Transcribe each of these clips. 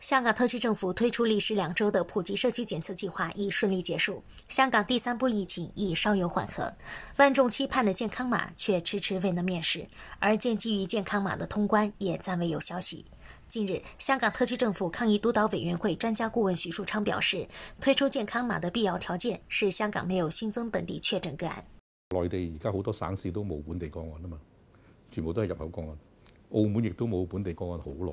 香港特区政府推出历时两周的普及社区检测计划已顺利结束，香港第三波疫情已稍有缓和，万众期盼的健康码却迟迟未能面世，而建基于健康码的通关也暂未有消息。近日，香港特区政府抗疫督导委员会专家顾问徐树昌表示，推出健康码的必要条件是香港没有新增本地确诊个案。内地而家好多省市都冇本地个案啊嘛，全部都系入口个案，澳门亦都冇本地个案好耐。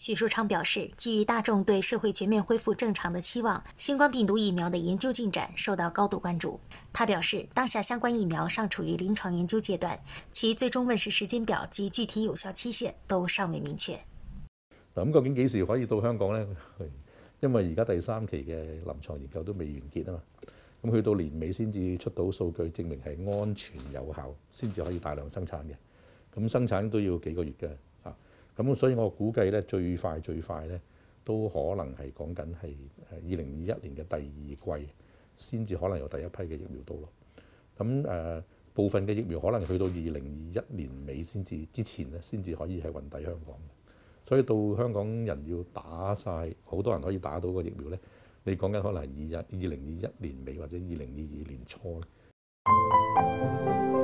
许树昌表示，基于大众对社会全面恢复正常的期望，新冠病毒疫苗的研究进展受到高度关注。他表示，当下相关疫苗尚处于临床研究阶段，其最终问世时间表及具体有效期限都尚未明确。咁究竟几时可以到香港呢？因为而家第三期嘅临床研究都未完结啊嘛。咁去到年尾先至出到数据，证明系安全有效，先至可以大量生产嘅。咁生产都要几个月嘅。咁所以我估計咧，最快最快咧，都可能係講緊係二零二一年嘅第二季，先至可能有第一批嘅疫苗到咯。咁誒，部分嘅疫苗可能去到二零二一年尾先至，之前咧先至可以係運抵香港。所以到香港人要打晒，好多人可以打到個疫苗咧，你講緊可能係二一二零二一年尾或者二零二二年初咧。